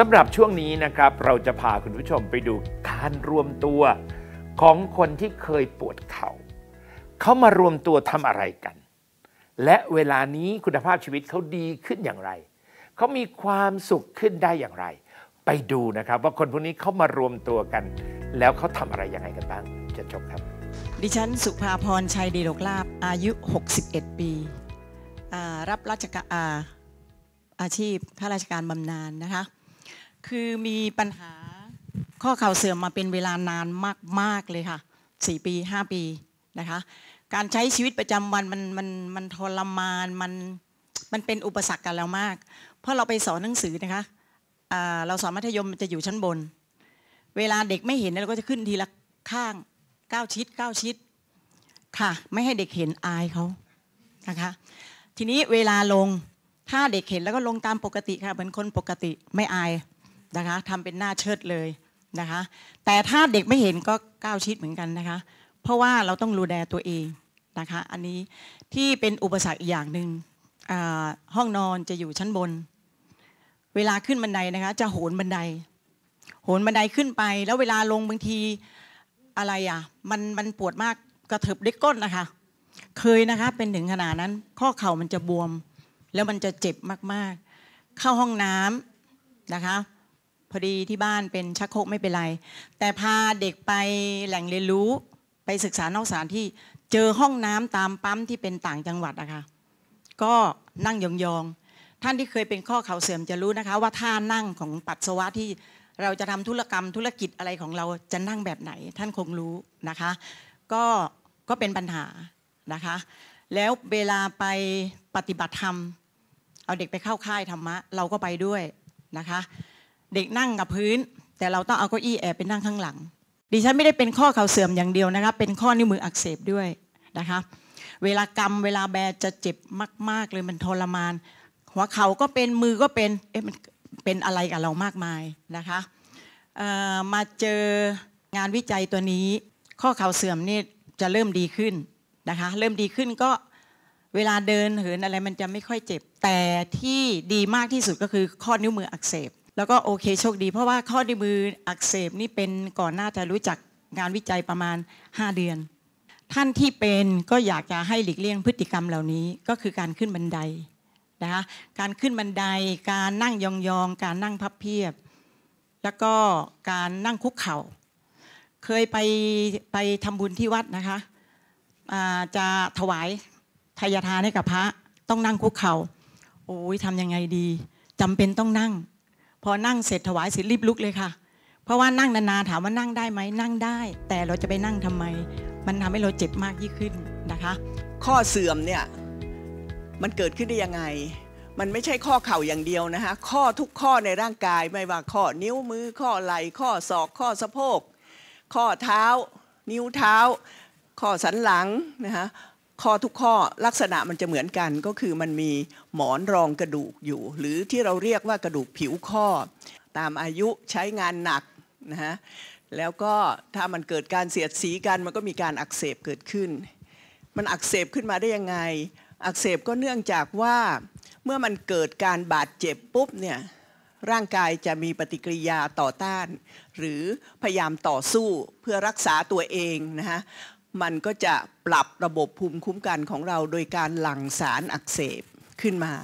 สำหรับช่วงนี้นะครับเราจะพาคุณผู้ชมไปดูการรวมตัวของคนที่เคยปวดเขา่าเขามารวมตัวทำอะไรกัน และเวลานี้คุณภาพชีวิตเขาดีขึ้นอย่างไรเขามีความสุขขึ้นได้อย่างไร ไปดูนะครับว่าคนพวกนี้เขามารวมตัวกัน แล้วเขาทำอะไรยังไงกันบ้างจะจบครับ ดิฉันสุภาพร ชัยดีโลกลาบอายุ 61 ปี รับราชการอาชีพข้าราชการบำนาญนะคะคือมีปัญหาข้อเข่าเสื่อมมาเป็นเวลานานมากมากเลยค่ะสี่ปีห้าปีนะคะการใช้ชีวิตประจำวันมันมันมันทรมานมันมันเป็นอุปสรรคกันแล้วมากเพราะเราไปสอนหนังสือนะคะเราสอนมัธยมมันจะอยู่ชั้นบน เวลาเด็กไม่เห็นเราก็จะขึ้นทีละข้างก้าวชิดก้าวชิดค่ะไม่ให้เด็กเห็นอายเขานะคะทีนี้เวลาลงถ้าเด็กเห็นแล้วก็ลงตามปกติค่ะเหมือนคนปกติไม่อายนะคะทำเป็นหน้าเชิดเลยนะคะ แต่ถ้าเด็กไม่เห็นก็ก้าวชิดเหมือนกันนะคะเพราะว่าเราต้องรูแลตัวเองนะคะ อันนี้ที่เป็นอุปสรรคอีกอย่างหนึ่งห้องนอนจะอยู่ชั้นบน เวลาขึ้นบันไดนะคะ จะโหนบันได โหนบันไดขึ้นไป แล้วเวลาลงบางทีอะไรอ่ะ มันมันปวดมากกระเถิบด้วก้นนะคะ เคยนะคะเป็นถึงขนาดนั้นข้อเข่ามันจะบวม แล้วมันจะเจ็บมากๆ เข้าห้องน้ำนะคะพอดีที่บ้านเป็นชักโครกไม่เป็นไร แต่พาเด็กไปแหล่งเรียนรู้ไปศึกษานอกสถานที่เจอห้องน้ำตามปั๊มที่เป็นต่างจังหวัดนะคะก็นั่งยองๆท่านที่เคยเป็นข้อเข่าเสื่อมจะรู้นะคะ ว่าท่านั่งของปัสสาวะที่เราจะทำธุรกรรมธุรกิจอะไรของเราจะนั่งแบบไหนท่านคงรู้นะคะ ก็ก็เป็นปัญหานะคะ แล้วเวลาไปปฏิบัติธรรมเอาเด็กไปเข้าค่ายธรรมะ เราก็ไปด้วยนะคะเด็กนั่งกับพื้น แต่เราต้องเอาเก้าอี้แอบไปนั่งข้างหลังดิฉันไม่ได้เป็นข้อเข่าเสื่อมอย่างเดียวนะคะเป็นข้อนิ้วมืออักเสบด้วยนะคะเวลากรรมเวลาแบจะเจ็บมากๆเลยมันทรมานหัวเข่าก็เป็นมือก็เป็นเอ๊ะมันเป็นอะไรกับเรามากมายนะคะมาเจองานวิจัยตัวนี้ข้อเข่าเสื่อมนี่จะเริ่มดีขึ้นนะคะเริ่มดีขึ้นก็เวลาเดินเหินอะไรมันจะไม่ค่อยเจ็บแต่ที่ดีมากที่สุดก็คือข้อนิ้วมืออักเสบแล้วก็โอเคโชคดีเพราะว่าข้อในมืออักเสบนี่เป็นก่อนหน้าจะรู้จักงานวิจัยประมาณ5 เดือน ท่านที่เป็นก็อยากจะให้หลีกเลี่ยงพฤติกรรมเหล่านี้ก็คือการขึ้นบันไดนะคะการขึ้นบันไดการนั่งยองๆการนั่งพับเพียบ แล้วก็การนั่งคุกเข่าเคยไปไปทำบุญที่วัดนะคะจะถวายทายทานให้กับพระต้องนั่งคุกเขา่าโอ้ยทำยังไงดีจำเป็นต้องนั่งพอนั่งเสร็จถวายเสร็จรีบลุกเลยค่ะ เพราะว่านั่งนานๆถามว่านั่งได้ไหม นั่งได้แต่เราจะไปนั่งทำไม มันทำให้เราเจ็บมากยิ่งขึ้นนะคะ ข้อเสื่อมเนี่ยมันเกิดขึ้นได้ยังไง มันไม่ใช่ข้อเข่าอย่างเดียวนะคะ ข้อทุกข้อในร่างกายไม่ว่าข้อนิ้วมือ ข้อไหล่ข้อศอกข้อสะโพกข้อเท้า นิ้วเท้า ข้อสันหลังนะคะข้อทุกข้อลักษณะมันจะเหมือนกันก็คือมันมีหมอนรองกระดูกอยู่ หรือที่เราเรียกว่ากระดูกผิวข้อ ตามอายุใช้งานหนักนะฮะแล้วก็ถ้ามันเกิดการเสียดสีกันมันก็มีการอักเสบเกิดขึ้น มันอักเสบขึ้นมาได้ยังไง อักเสบก็เนื่องจากว่าเมื่อมันเกิดการบาดเจ็บปุ๊บเนี่ยร่างกายจะมีปฏิกิริยาต่อต้าน หรือพยายามต่อสู้เพื่อรักษาตัวเองนะฮะมันก็จะปรับระบบภูมิคุ้มกันของเรา โดยการหลั่งสารอักเสบขึ้นมา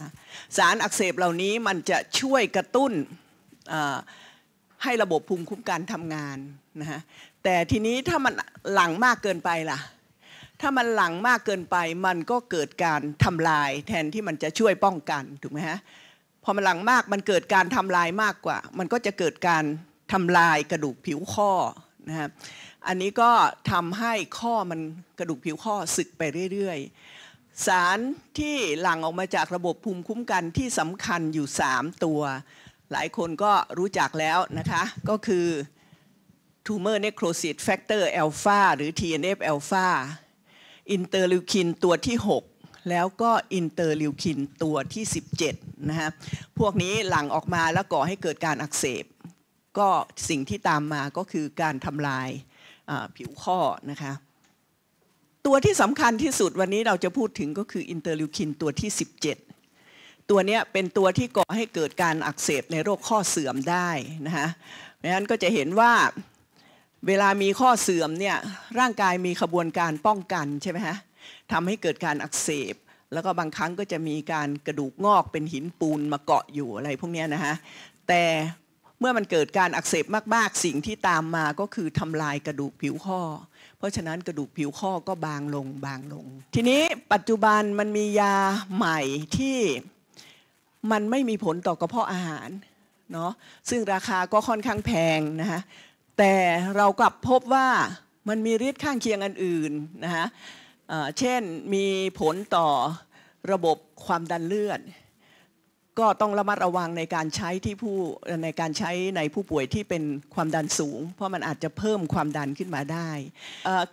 สารอักเสบเหล่านี้มันจะช่วยกระตุ้นให้ระบบภูมิคุ้มกันทำงานนะฮะแต่ทีนี้ถ้ามันหลั่งมากเกินไปล่ะ ถ้ามันหลั่งมากเกินไป มันก็เกิดการทำลายแทนที่มันจะช่วยป้องกันถูกไหมฮะพอมันหลั่งมากมันเกิดการทำลายมากกว่า มันก็จะเกิดการทำลายกระดูกผิวข้อนะฮะอันนี้ก็ทำให้ข้อมันกระดูกผิวข้อสึกไปเรื่อย ๆ สารที่หลั่งออกมาจากระบบภูมิคุ้มกันที่สำคัญอยู่ 3 ตัว หลายคนก็รู้จักแล้วนะคะ ก็คือ Tumor Necrosis Factor Alpha หรือ TNF Alpha อินเตอร์ลิวคินตัวที่ 6 แล้วก็อินเตอร์ลิวคินตัวที่ 17นะฮะพวกนี้หลั่งออกมาแล้วก่อให้เกิดการอักเสบ ก็สิ่งที่ตามมาก็คือการทำลายผิวข้อนะคะตัวที่สำคัญที่สุดวันนี้เราจะพูดถึงก็คืออินเตอร์ลิวคินตัวที่ 17ตัวนี้เป็นตัวที่ก่อให้เกิดการอักเสบในโรคข้อเสื่อมได้นะคะเพราะฉะนั้นก็จะเห็นว่าเวลามีข้อเสื่อมเนี่ยร่างกายมีขบวนการป้องกันใช่ไหมฮะทำให้เกิดการอักเสบ แล้วก็บางครั้งก็จะมีการกระดูกงอกเป็นหินปูนมาเกาะอยู่อะไรพวกนี้นะฮะแต่มื่อมันเกิดการอักเสบมากๆสิ่งที่ตามมาก็คือทำลายกระดูกผิวข้อ เพราะฉะนั้นกระดูกผิวข้อก็บางลงบางลง ทีนี้ปัจจุบันมันมียาใหม่ที่มันไม่มีผลต่อกระเพาะอาหารเนาะซึ่งราคาก็ค่อนข้างแพงนะคะแต่เรากลับพบว่ามันมีฤทธิ์ข้างเคียงอันอื่นนะคะเช่นมีผลต่อระบบความดันเลือดก็ต้องระมัดระวังในการใช้ที่ผู้ในการใช้ในผู้ป่วยที่เป็นความดันสูง เพราะมันอาจจะเพิ่มความดันขึ้นมาได้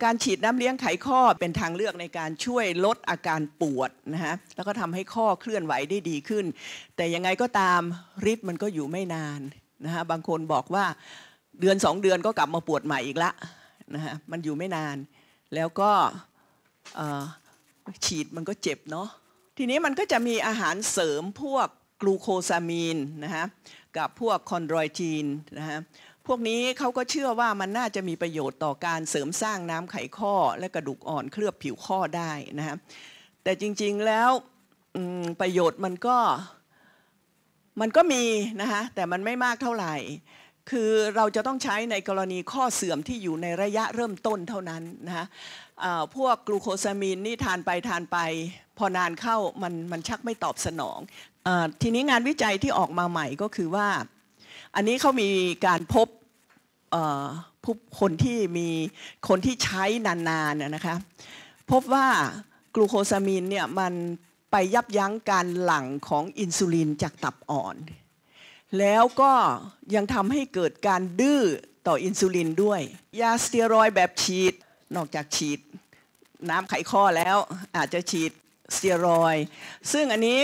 การฉีดน้ำเลี้ยงไขข้อเป็นทางเลือกในการช่วยลดอาการปวดนะฮะแล้วก็ทำให้ข้อเคลื่อนไหวได้ดีขึ้น แต่ยังไงก็ตามฤทธิ์มันก็อยู่ไม่นานนะฮะบางคนบอกว่าเดือนสองเดือนก็กลับมาปวดใหม่อีกละนะฮะมันอยู่ไม่นาน แล้วก็ฉีดมันก็เจ็บเนาะทีนี้มันก็จะมีอาหารเสริมพวกกลูโคซามีนนะฮะกับพวกคอนโดรจีนนะฮะพวกนี้เขาก็เชื่อว่ามันน่าจะมีประโยชน์ต่อการเสริมสร้างน้ำไขข้อและกระดูกอ่อนเคลือบผิวข้อได้นะฮะแต่จริงๆแล้วประโยชน์มันก็ มันก็มีนะฮะแต่มันไม่มากเท่าไหร่ คือเราจะต้องใช้ในกรณีข้อเสื่อมที่อยู่ในระยะเริ่มต้นเท่านั้นนะฮะพวกกลูโคซามีนนี่ทานไปทานไป พอนานเข้ามันมันชักไม่ตอบสนองทีนี้งานวิจัยที่ออกมาใหม่ก็คือว่า อันนี้เขามีการพบผู้คนที่มีคนที่ใช้นานๆนะคะพบว่ากลูโคซามีนเนี่ยมันไปยับยั้งการหลั่งของอินซูลินจากตับอ่อน แล้วก็ยังทำให้เกิดการดื้อต่ออินซูลินด้วย ยาสเตียรอยแบบฉีดนอกจากฉีด น้ำไขข้อแล้ว อาจจะฉีดสเตียรอยซึ่งอันนี้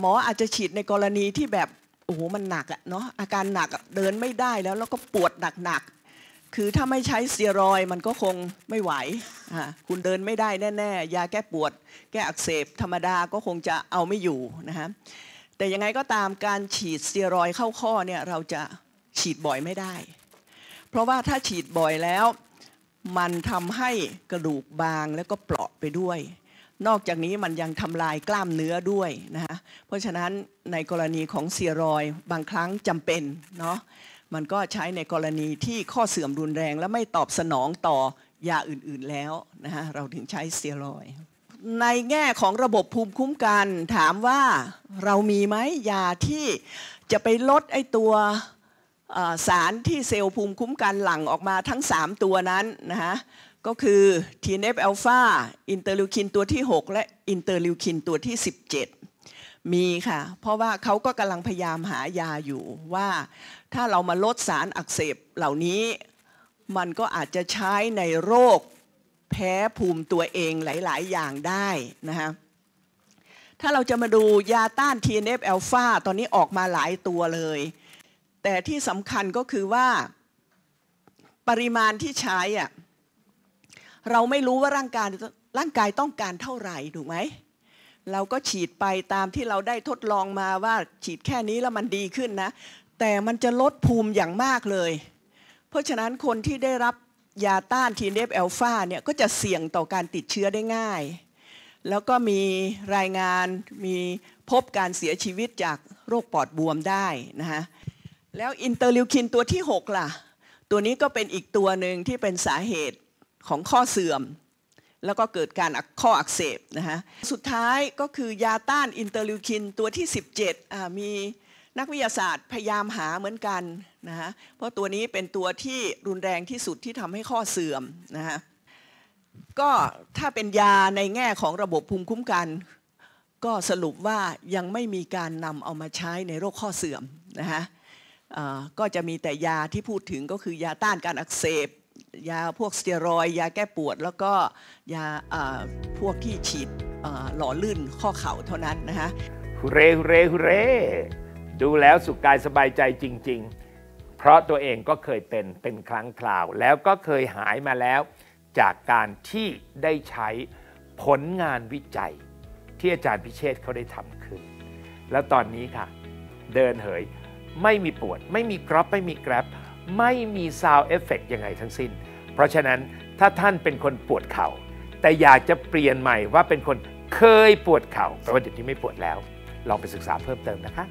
หมออาจจะฉีดในกรณีที่แบบโอ้โหมันหนักอะเนาะอาการหนักเดินไม่ได้แล้วแล้วก็ปวดหนักๆคือถ้าไม่ใช้เซียรอยมันก็คงไม่ไหวคุณเดินไม่ได้ แน่ ๆ ยาแก้ปวดแก้อักเสบ ธรรมดาก็คงจะเอาไม่อยู่นะฮะแต่ยังไงก็ตามการฉีดเซียรอยเข้าข้อเนี่ยเราจะฉีดบ่อยไม่ได้ เพราะว่าถ้าฉีดบ่อยแล้ว มันทำให้กระดูกบางแล้วก็เปราะไปด้วยนอกจากนี้มันยังทำลายกล้ามเนื้อด้วยนะฮะเพราะฉะนั้นในกรณีของเซียรอยบางครั้งจำเป็นเนาะ มันก็ใช้ในกรณีที่ข้อเสื่อมรุนแรง และไม่ตอบสนองต่อยาอื่นๆแล้วนะฮะเราถึงใช้เซียรอย ในแง่ของระบบภูมิคุ้มกันถามว่าเรามีไหมยาที่จะไปลดไอตัวสารที่เซลล์ภูมิคุ้มกันหลั่งออกมาทั้ง 3 ตัวนั้นนะฮะก็คือ TNF อลฟาอินเตอร์ลิวคินตัวที่ 6 และอินเตอร์ลิวคินตัวที่ 17 มีค่ะ เพราะว่าเขาก็กำลังพยายามหายาอยู่ว่าถ้าเรามาลดสารอักเสบเหล่านี้มันก็อาจจะใช้ในโรคแพ้ภูมิตัวเองหลายๆ อย่างได้นะฮะถ้าเราจะมาดูยาต้าน TNF อลฟาตอนนี้ออกมาหลายตัวเลย แต่ที่สำคัญก็คือว่าปริมาณที่ใช้อ่ะเราไม่รู้ว่าร่างกายร่างกายต้องการเท่าไหร่ถูกไหม เราก็ฉีดไปตามที่เราได้ทดลองมาว่าฉีดแค่นี้แล้วมันดีขึ้นนะ แต่มันจะลดภูมิอย่างมากเลย เพราะฉะนั้นคนที่ได้รับ ยาต้านทีเนฟแอลฟาเนี่ยก็จะเสี่ยงต่อการติดเชื้อได้ง่าย แล้วก็มีรายงานมีพบการเสียชีวิตจากโรคปอดบวมได้นะฮะ แล้วอินเตอร์ลิวคินตัวที่ 6 ล่ะ ตัวนี้ก็เป็นอีกตัวหนึ่งที่เป็นสาเหตุของข้อเสื่อม แล้วก็เกิดการข้ออักเสบนะฮะสุดท้ายก็คือยาต้านอินเตอร์ลิวคินตัวที่ 17 มีนักวิทยาศาสตร์พยายามหาเหมือนกันนะฮะเพราะตัวนี้เป็นตัวที่รุนแรงที่สุดที่ทำให้ข้อเสื่อมนะฮะก็ถ้าเป็นยาในแง่ของระบบภูมิคุ้มกัน ก็สรุปว่ายังไม่มีการนำเอามาใช้ในโรคข้อเสื่อมนะฮะก็จะมีแต่ยาที่พูดถึงก็คือยาต้านการอักเสบยาพวกสเตียรอยยาแก้ปวดแล้วก็ยาพวกที่ฉีดหล่อลื่นข้อเข่าเท่านั้นนะคะฮูเร่ฮูเร่ฮูเร่ดูแล้วสุขกายสบายใจจริงๆ เพราะตัวเองก็เคยเป็นเป็นครั้งคราว แล้วก็เคยหายมาแล้วจากการที่ได้ใช้ผลงานวิจัย ที่อาจารย์พิเชษเขาได้ทำขึ้น แล้วตอนนี้ค่ะเดินเหย ไม่มีปวด ไม่มีกรอบไม่มีแกร็บไม่มีซาวเอฟเฟกยังไงทั้งสิ้น เพราะฉะนั้นถ้าท่านเป็นคนปวดเขา่า แต่อยากจะเปลี่ยนใหม่ว่าเป็นคนเคยปวดเขา่าแปลว่าเดี๋ยวนี้ไม่ปวดแล้ว ลองไปศึกษาเพิ่มเติมนะคะ